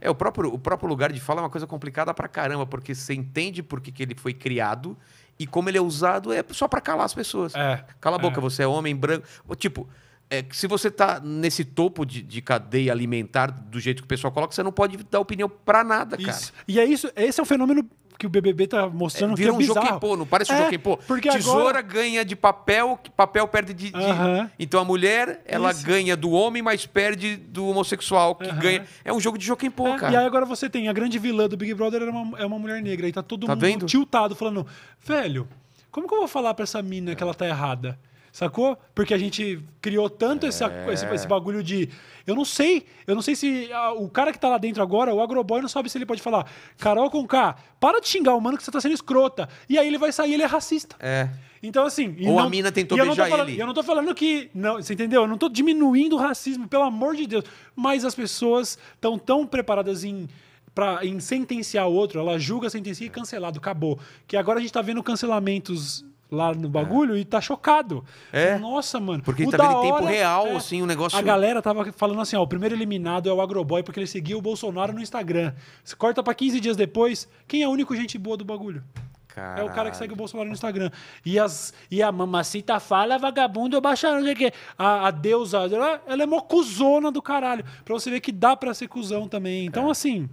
É, o próprio, o próprio lugar de fala é uma coisa complicada pra caramba, porque você entende por que, ele foi criado e como ele é usado é só para calar as pessoas. É, Cala a boca, é. você é homem branco. Tipo, é, se você tá nesse topo de, de, cadeia alimentar do jeito que o pessoal coloca, você não pode dar opinião para nada, cara. E é isso, esse é o fenômeno que o BBB tá mostrando é, que é um bizarro. Jockey Pô, não parece um é, Jockey Pô. Porque Tesoura agora... ganha de papel, papel perde de... de... Uh -huh. Então a mulher, ela Isso. ganha do homem, mas perde do homossexual, que uh -huh. ganha... É um jogo de Jockey Pô, é, cara. E aí agora você tem a grande vilã do Big Brother é uma, é uma mulher negra, e tá todo tá mundo vendo? tiltado, falando, velho, como que eu vou falar pra essa mina que ela tá errada? Sacou? Porque a gente criou tanto é. esse, esse, esse, bagulho de. Eu não sei. Eu não sei se a, o cara que tá lá dentro agora, o agroboy, não sabe se ele pode falar. Carol com K, para de xingar o mano que você tá sendo escrota. E aí ele vai sair, ele é racista. É. Então, assim. Ou não, a mina tentou beijar falando, ele. Eu não tô falando que. Não, você entendeu? Eu não tô diminuindo o racismo, pelo amor de Deus. Mas as pessoas estão tão preparadas em pra, em sentenciar o outro, ela julga, sentencia e cancelado, acabou. Que agora a gente está vendo cancelamentos lá no bagulho é. e tá chocado. É. Nossa, mano. Porque o tá em tempo real, é. assim, o um negócio. A galera tava falando assim: ó, o primeiro eliminado é o Agroboy, porque ele seguiu o Bolsonaro no Instagram. Se corta pra 15 dias depois, quem é o único gente boa do bagulho? Caralho. É o cara que segue o Bolsonaro no Instagram. E, as, e a mamacita fala, vagabundo, eu baixar não sei o A, a deusa, ela, é mó cuzona do caralho. Pra você ver que dá pra ser cuzão também. Então, é. assim.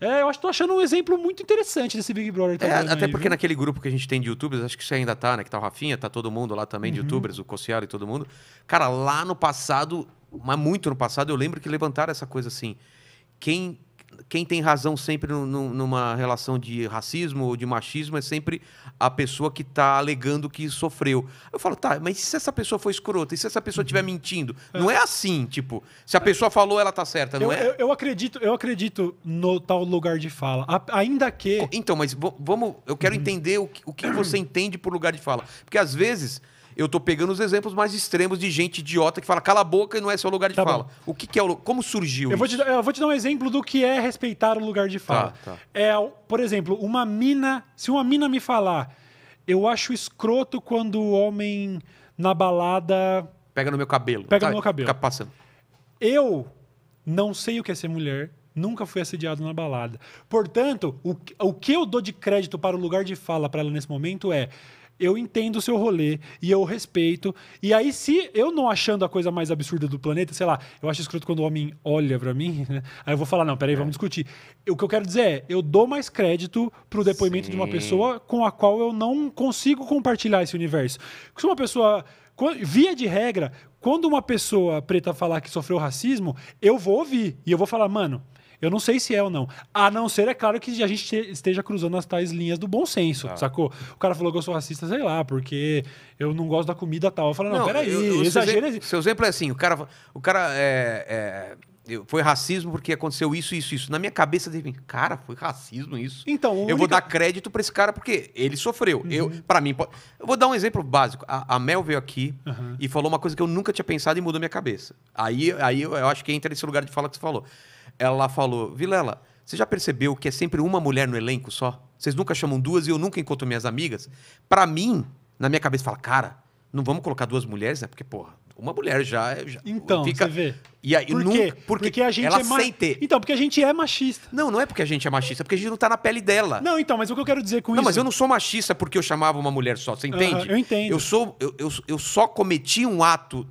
É, eu acho que tô achando um exemplo muito interessante desse Big Brother é, também. É, até aí, porque viu? naquele grupo que a gente tem de youtubers, acho que você ainda tá, né? Que tá o Rafinha, tá todo mundo lá também, uhum. de youtubers, o Cossiaro e todo mundo. Cara, lá no passado, mas muito no passado, eu lembro que levantaram essa coisa assim. Quem quem tem razão sempre numa relação de racismo ou de machismo é sempre a pessoa que está alegando que sofreu. Eu falo, tá, mas se essa pessoa foi escrota? E se essa pessoa estiver uhum. mentindo? É. Não é assim, tipo, se a é. pessoa falou, ela tá certa, não eu, é? Eu, eu, acredito, eu acredito no tal lugar de fala. A, ainda que. Então, mas vamos. Eu quero uhum. entender o que, o que você entende por lugar de fala. Porque às vezes eu estou pegando os exemplos mais extremos de gente idiota que fala cala a boca e não é seu lugar de tá fala. Bom. O que, que, é o, como surgiu eu isso? Vou te, eu vou te dar um exemplo do que é respeitar o lugar de tá, fala. Tá, tá. É, por exemplo, uma mina, se uma mina me falar, eu acho escroto quando o homem na balada pega no meu cabelo. Pega no tá, meu cabelo. Fica passando. Eu não sei o que é ser mulher, Nunca fui assediado na balada. Portanto, o, o que eu dou de crédito para o lugar de fala para ela nesse momento é: eu entendo o seu rolê e eu respeito. E aí, se eu não achando a coisa mais absurda do planeta, sei lá, eu acho escroto quando o homem olha para mim, né? Aí eu vou falar, não, peraí, é. vamos discutir. O que eu quero dizer é, eu dou mais crédito pro depoimento Sim. de uma pessoa com a qual eu não consigo compartilhar esse universo. Se uma pessoa. Via de regra, quando uma pessoa preta falar que sofreu racismo, eu vou ouvir. E eu vou falar, mano, eu não sei se é ou não. A não ser, é claro, que a gente esteja cruzando as tais linhas do bom senso, ah. sacou? O cara falou que eu sou racista, sei lá, porque eu não gosto da comida tal. Eu falo, não, não peraí, eu, exagero. Seu exemplo é assim, o cara, o cara é, é foi racismo porque aconteceu isso, isso, isso. Na minha cabeça, de cara, foi racismo isso. Então, única... eu vou dar crédito para esse cara porque ele sofreu. Uhum. Eu, para mim, eu vou dar um exemplo básico. A, a Mel veio aqui uhum. e falou uma coisa que eu nunca tinha pensado e mudou minha cabeça. Aí, aí eu, eu acho que entra nesse lugar de fala que você falou. Ela falou, Vilela, você já percebeu que é sempre uma mulher no elenco só? Vocês nunca chamam duas e eu nunca encontro minhas amigas? Para mim, na minha cabeça, fala, cara, não vamos colocar duas mulheres, né? Porque, porra, uma mulher já. É, já então, fica... você vê. E aí, Por nunca, porque, porque a gente ela é ma... sem ter. Então, porque a gente é machista. Não, não é porque a gente é machista, é porque a gente não tá na pele dela. Não, então, mas o que eu quero dizer com não, isso. Não, mas eu não sou machista porque eu chamava uma mulher só, você entende? Uh, eu entendo. Eu, sou, eu, eu, eu só cometi um ato,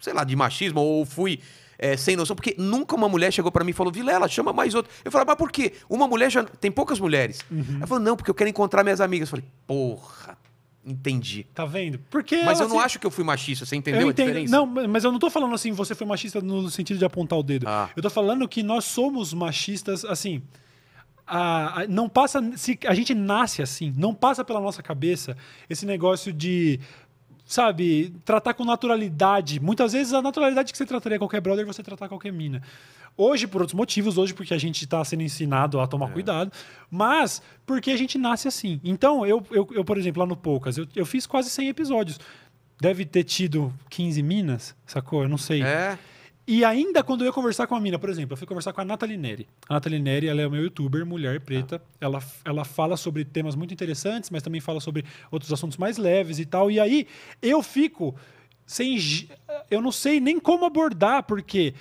sei lá, de machismo, ou fui. É, sem noção, porque nunca uma mulher chegou para mim e falou, Vilela, chama mais outro. Eu falei, mas por quê? Uma mulher já. Tem poucas mulheres. Uhum. Ela falou, não, porque eu quero encontrar minhas amigas. Eu falei, porra, entendi. Tá vendo? Porque mas eu não acho que eu fui machista, você entendeu a diferença? Não, mas eu não tô falando assim, você foi machista no sentido de apontar o dedo. Ah. Eu tô falando que nós somos machistas, assim. A, a, não passa. Se, a gente nasce assim, não passa pela nossa cabeça esse negócio de sabe, tratar com naturalidade. Muitas vezes a naturalidade que você trataria qualquer brother, você tratar qualquer mina. Hoje, por outros motivos, hoje porque a gente está sendo ensinado a tomar é. cuidado, mas porque a gente nasce assim. Então, eu, eu, eu por exemplo, lá no Poucas, eu, eu fiz quase 100 episódios. Deve ter tido 15 minas, sacou? Eu não sei. É. E ainda quando eu ia conversar com a mina, por exemplo, eu fui conversar com a Nathalie Neri. A Nathalie Neri, ela é uma youtuber, mulher preta. Ah. Ela, ela fala sobre temas muito interessantes, mas também fala sobre outros assuntos mais leves e tal. E aí eu fico sem. Eu não sei nem como abordar, porque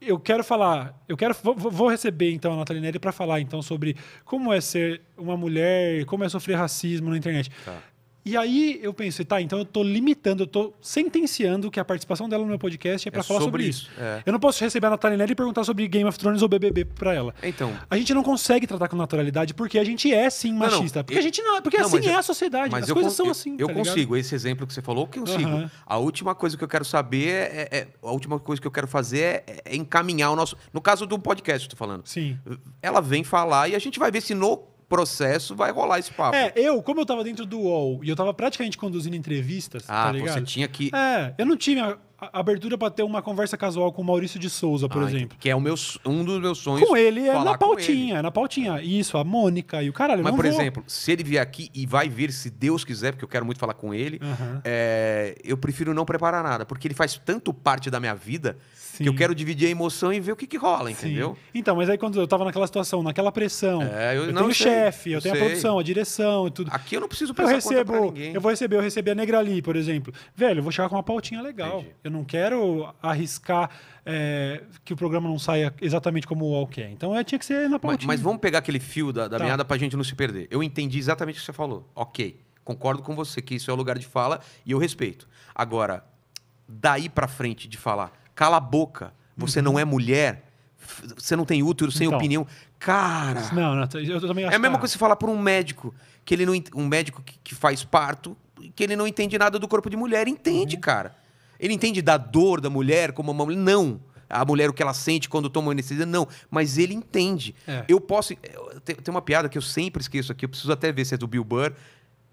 eu quero falar, eu quero vou receber então a Nathalie Neri para falar então sobre como é ser uma mulher, como é sofrer racismo na internet. Tá. E aí eu pensei, tá, então eu estou limitando, eu estou sentenciando que a participação dela no meu podcast é para é falar sobre, sobre isso. É. Eu não posso receber a Natalia e perguntar sobre Game of Thrones ou BBB para ela. Então. A gente não consegue tratar com naturalidade porque a gente é sim machista. Não, porque eu, a gente não, porque não, assim é a sociedade. Mas As coisas são eu, assim. Eu tá consigo ligado? esse exemplo que você falou, que eu consigo. Uhum. A última coisa que eu quero saber é, é, é, a última coisa que eu quero fazer é, é, é encaminhar o nosso, no caso do podcast, estou falando. Sim. Ela vem falar e a gente vai ver se no processo, vai rolar esse papo. É, eu, como eu tava dentro do UOL e eu tava praticamente conduzindo entrevistas, ah, tá ligado? você tinha que... É, eu não tinha abertura para ter uma conversa casual com o Maurício de Souza, por exemplo. Que é o meu, um dos meus sonhos. Com ele é na pautinha, na pautinha. Isso, a Mônica e o caralho. Mas, por vou... exemplo, se ele vier aqui e vai vir, se Deus quiser, porque eu quero muito falar com ele, uhum. é, eu prefiro não preparar nada, porque ele faz tanto parte da minha vida Sim. que eu quero dividir a emoção e ver o que, que rola, entendeu? Sim. Então, mas aí quando eu tava naquela situação, naquela pressão, é, eu, eu tenho o chefe, eu, tenho sei. a produção, a direção e tudo. Aqui eu não preciso pensar eu recebo, Eu vou receber, eu recebi a Negra ali, por exemplo. Velho, eu vou chegar com uma pautinha legal. Entendi. Eu não quero arriscar é, que o programa não saia exatamente como o Walk então, é. Então tinha que ser na pontinha. Mas, mas vamos pegar aquele fio da, da tá. meada para a gente não se perder. Eu entendi exatamente o que você falou. Ok, concordo com você que isso é o lugar de fala e eu respeito. Agora, daí para frente de falar, cala a boca, você uhum. não é mulher, você não tem útero, sem então, opinião. Cara. Não, não, eu também acho. É a mesma coisa que falar para um médico que ele não um médico que, que, faz parto, que ele não entende nada do corpo de mulher, entende, uhum. cara. Ele entende da dor da mulher como uma mulher. Não. A mulher, o que ela sente quando toma anestesia, não. Mas ele entende. É. Eu posso. Eh, tem, uma piada que eu sempre esqueço aqui, eu preciso até ver se é do Bill Burr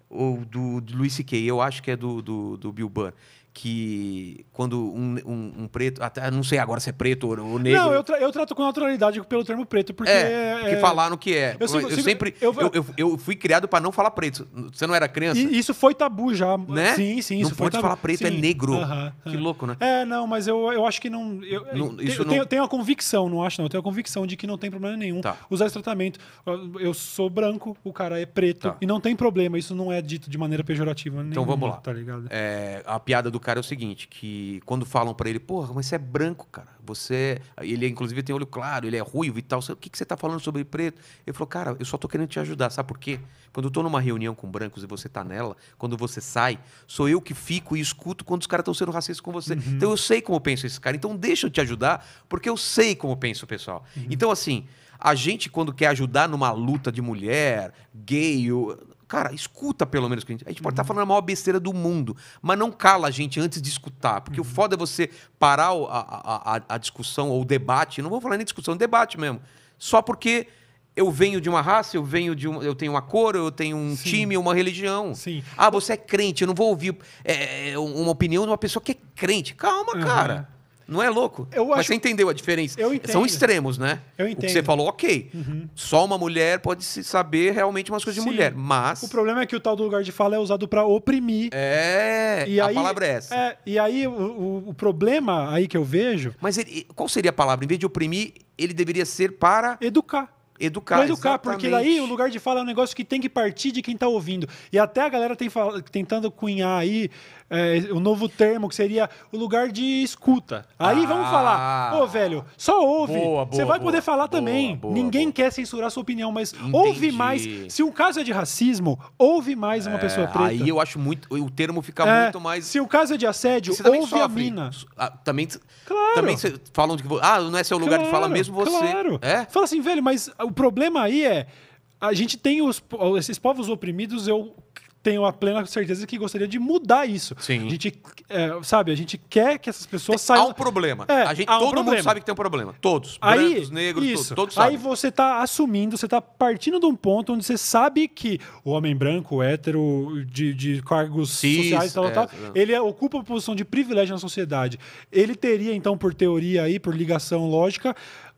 ou do, do Luis C.K. Eu acho que é do, do, do Bill Burr que quando um, um, um, preto, até não sei agora se é preto ou, ou negro. Não, eu, tra eu trato com naturalidade pelo termo preto, porque. É, porque é... falaram que é. Eu, sigo, eu sigo, sempre. Eu... eu, eu, fui criado para não falar preto. Você não era criança? E isso foi tabu já. Né? Sim, sim. Não isso pode falar preto, é sim. é negro. Uh -huh, que louco, né? É, não, mas eu, eu acho que não. Eu, não, isso eu não... Tenho, tenho a convicção, não acho, não. Eu tenho a convicção de que não tem problema nenhum tá. usar esse tratamento. Eu sou branco, o cara é preto. Tá. E não tem problema. Isso não é dito de maneira pejorativa. Então nenhuma, vamos lá. Tá ligado? É, a piada do cara é o seguinte, que quando falam para ele, porra, mas você é branco, cara. Você, é- ele inclusive tem olho claro, ele é ruivo e tal. O que, que você tá falando sobre preto? Ele falou, cara, eu só tô querendo te ajudar. Sabe por quê? Quando eu tô numa reunião com brancos e você tá nela, quando você sai, sou eu que fico e escuto quando os caras estão sendo racistas com você. Uhum. Então eu sei como pensa esse cara. Então deixa eu te ajudar, porque eu sei como pensa o pessoal. Uhum. Então assim, a gente, quando quer ajudar numa luta de mulher, gay, Cara, escuta pelo menos. Que a gente, a gente tá uhum. pode estar falando a maior besteira do mundo, mas não cala a gente antes de escutar. Porque uhum. o foda é você parar a, a, a, a discussão ou o debate. Não vou falar nem discussão, debate mesmo. Só porque eu venho de uma raça, eu venho de um, eu tenho uma cor, eu tenho um Sim. time, uma religião. Sim. Ah, você é crente, eu não vou ouvir é, é uma opinião de uma pessoa que é crente. Calma, uhum. cara. Não é louco? Eu Mas você entendeu a diferença? Eu entendo. São extremos, né? Eu entendo. O que você falou, ok. Uhum. Só uma mulher pode se saber realmente umas coisas Sim. de mulher, mas... O problema é que o tal do lugar de fala é usado para oprimir. É, e a aí, palavra é essa. É, e aí, o, o, problema aí que eu vejo... Mas ele, qual seria a palavra? Em vez de oprimir, ele deveria ser para... Educar educar. Pra educar, exatamente. porque daí o lugar de fala é um negócio que tem que partir de quem está ouvindo. E até a galera tem tentando cunhar aí é, o novo termo que seria o lugar de escuta. Aí ah, vamos falar, ô oh, velho, só ouve. Boa, boa, você vai boa, poder falar também. Ninguém quer censurar sua opinião, mas Entendi. ouve mais. Se o caso é de racismo, ouve mais uma é, pessoa preta. Aí eu acho muito. O termo fica é, muito mais. Se o caso é de assédio, você ouve sofre. a mina. Ah, também. Claro. Também falam de que. Ah, não é seu lugar claro, de fala mesmo você. Claro. É? Fala assim, velho, mas o problema aí é. A gente tem os, esses povos oprimidos, eu tenho a plena certeza que gostaria de mudar isso. Sim. A gente, é, sabe, a gente quer que essas pessoas tem, saiam. Há um problema. É, a gente, todo um mundo sabe que tem um problema. Todos. Aí, brancos, negros, isso. todos, todos Aí você está assumindo, você está partindo de um ponto onde você sabe que o homem branco, hétero, de, de cargos Cis, sociais e tal, é, tal, é. ele ocupa uma posição de privilégio na sociedade. Ele teria, então, por teoria aí, por ligação lógica,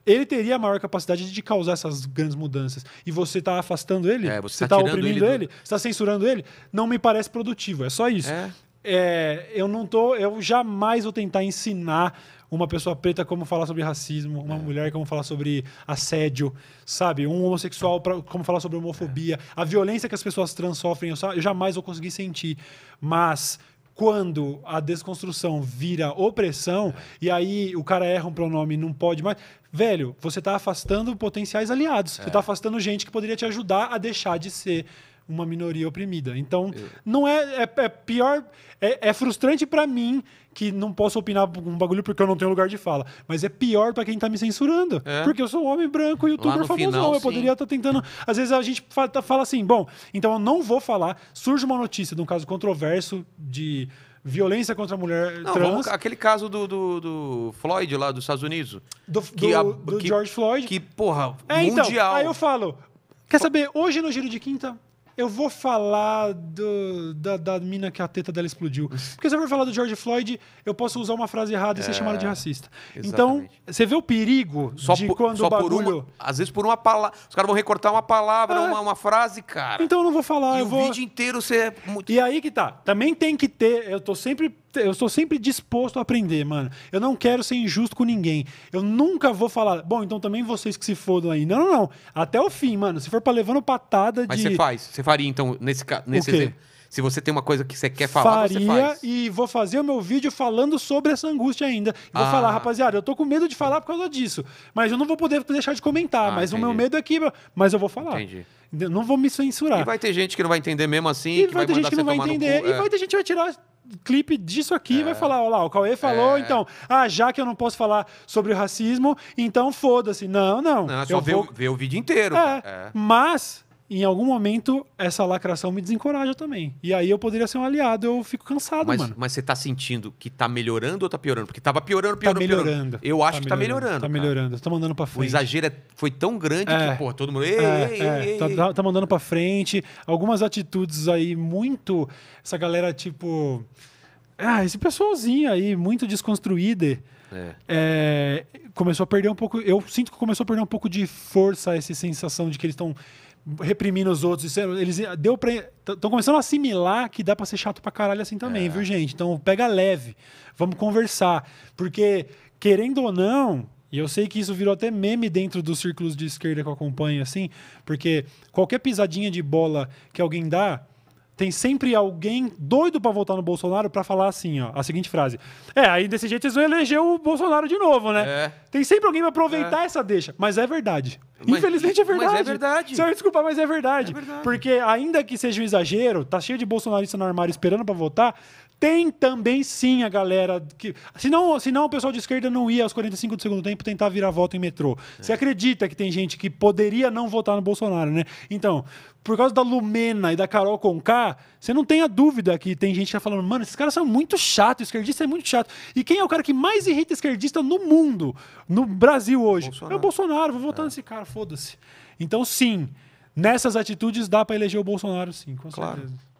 ele teria a maior capacidade de causar essas grandes mudanças. E você está afastando ele, é, você está tá, tá oprimindo ele, está do... Tá censurando ele, não me parece produtivo. É só isso. É. É, eu não tô, eu jamais vou tentar ensinar uma pessoa preta como falar sobre racismo, uma é. mulher como falar sobre assédio, sabe? Um homossexual pra, como falar sobre homofobia, é. a violência que as pessoas trans sofrem, eu, eu jamais vou conseguir sentir. Mas quando a desconstrução vira opressão, e aí o cara erra um pronome e não pode mais. Velho, você está afastando potenciais aliados. Você está é. afastando gente que poderia te ajudar a deixar de ser uma minoria oprimida. Então, não é, é, é, pior. É, é frustrante para mim que não posso opinar um bagulho porque eu não tenho lugar de fala. Mas é pior para quem tá me censurando. É. Porque eu sou um homem branco, e youtuber famoso. Final, eu poderia estar tá tentando. Às vezes a gente tá, fala assim: bom, então eu não vou falar. Surge uma notícia de um caso controverso de violência contra a mulher não, trans. Vamos, aquele caso do, do, do, Floyd lá dos Estados Unidos. Do, que, a, do que, George Floyd. Que, porra, é, então, mundial. Então, aí eu falo, quer saber, hoje no Giro de Quinta, eu vou falar do, da, da mina que a teta dela explodiu. Porque se eu for falar do George Floyd, eu posso usar uma frase errada e ser é, chamado de racista. Exatamente. Então, você vê o perigo só de por, quando só o bagulho... Uma, às vezes por uma palavra. Os caras vão recortar uma palavra, é. uma, uma, frase, cara. Então eu não vou falar. E eu o vou... vídeo inteiro você... É muito... E aí que tá. Também tem que ter... Eu tô sempre eu sou sempre disposto a aprender, mano. Eu não quero ser injusto com ninguém. Eu nunca vou falar, bom, então também vocês que se fodam aí. Não, não, não. Até o fim, mano. Se for pra levando patada de. Mas você faz. Você faria, então, nesse, nesse exemplo. Se você tem uma coisa que você quer falar, Faria, você faz. e vou fazer o meu vídeo falando sobre essa angústia ainda. Vou ah. falar, rapaziada, eu tô com medo de falar por causa disso. Mas eu não vou poder deixar de comentar. Ah, mas entendi. o meu medo é que... Mas eu vou falar. Entendi. Não vou me censurar. E vai ter gente que não vai entender mesmo assim. E vai, vai ter gente que não vai entender. Cu, é. E vai ter gente que vai tirar clipe disso aqui é. vai falar, olha lá, o Cauê falou, é. então, ah, já que eu não posso falar sobre o racismo, então foda-se. Não, não. Não, só eu vê, vou... o, vê o vídeo inteiro. É. é. Mas em algum momento essa lacração me desencoraja também. E aí eu poderia ser um aliado, eu fico cansado, mas, mano. Mas você tá sentindo que tá melhorando ou tá piorando? Porque tava piorando, piorando, tá melhorando. Piorando. Eu tá acho tá que tá melhorando. Tá melhorando, tá mandando pra frente. O exagero é, foi tão grande é. que, pô, todo mundo. É, ei, é, ei, é. Ei, tá, tá, mandando pra frente. Algumas atitudes aí muito. Essa galera, tipo. Ah, esse pessoalzinho aí, muito desconstruída. É. É, começou a perder um pouco. Eu sinto que começou a perder um pouco de força essa sensação de que eles estão reprimindo os outros. Isso, é, eles deu para estão começando a assimilar que dá para ser chato para caralho assim também, é. viu gente? Então pega leve, vamos conversar, porque querendo ou não, e eu sei que isso virou até meme dentro dos círculos de esquerda que eu acompanho assim, porque qualquer pisadinha de bola que alguém dá tem sempre alguém doido para voltar no Bolsonaro para falar assim, ó, a seguinte frase. É, aí desse jeito vocês vão eleger o Bolsonaro de novo, né? É. Tem sempre alguém pra aproveitar é. essa deixa. Mas é verdade. Mas, Infelizmente é verdade. Mas é verdade. Senhor, desculpa, mas é verdade. é verdade. Porque ainda que seja um exagero, tá cheio de bolsonaristas no armário esperando para votar, tem também sim a galera que. Senão, senão o pessoal de esquerda não ia aos 45 do segundo tempo tentar virar voto em metrô. É. Você acredita que tem gente que poderia não votar no Bolsonaro, né? Então, por causa da Lumena e da Carol Conká, você não tem a dúvida que tem gente que tá falando, mano, esses caras são muito chatos, esquerdista é muito chato. E quem é o cara que mais irrita esquerdista no mundo, no Brasil hoje? Bolsonaro. É o Bolsonaro, vou votar é. nesse cara, foda-se. Então, sim, nessas atitudes dá para eleger o Bolsonaro, sim, com claro. certeza.